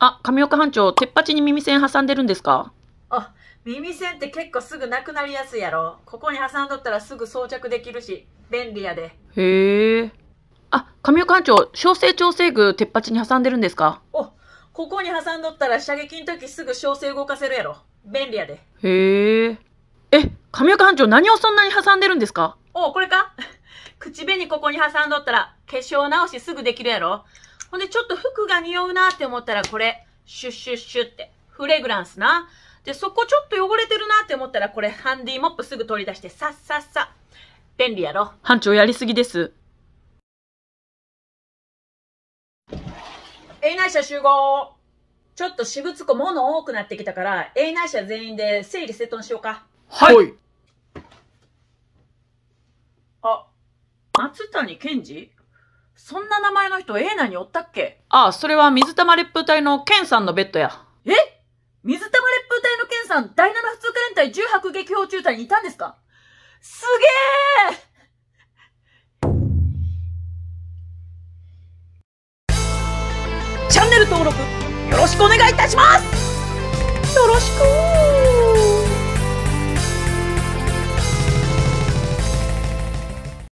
あ、神岡班長、鉄鉢に耳栓挟んでるんですかあ、耳栓って結構すぐなくなりやすいやろ。ここに挟んどったらすぐ装着できるし、便利やで。へえ。あ、神岡班長、小生調整具、鉄鉢に挟んでるんですかお、ここに挟んどったら射撃の時すぐ小生動かせるやろ。便利やで。へえ。え、神岡班長、何をそんなに挟んでるんですかお、これか 口紅ここに挟んどったら、化粧直しすぐできるやろ。ほんで、ちょっと服が匂うなって思ったら、これ、シュッシュッシュって、フレグランスな。で、そこちょっと汚れてるなって思ったら、これ、ハンディモップすぐ取り出して、さっさっさ。便利やろ。班長やりすぎです。営内社集合ちょっと私物庫物多くなってきたから、営内社全員で整理整頓しようか。はい。はい、あ、松谷健二そんな名前の人、エーナにおったっけああ、それは水玉烈風隊のケンさんのベッドや。え水玉烈風隊のケンさん、第7普通科連隊10迫撃砲中隊にいたんですかすげえチャンネル登録、よろしくお願いいたしますよろしく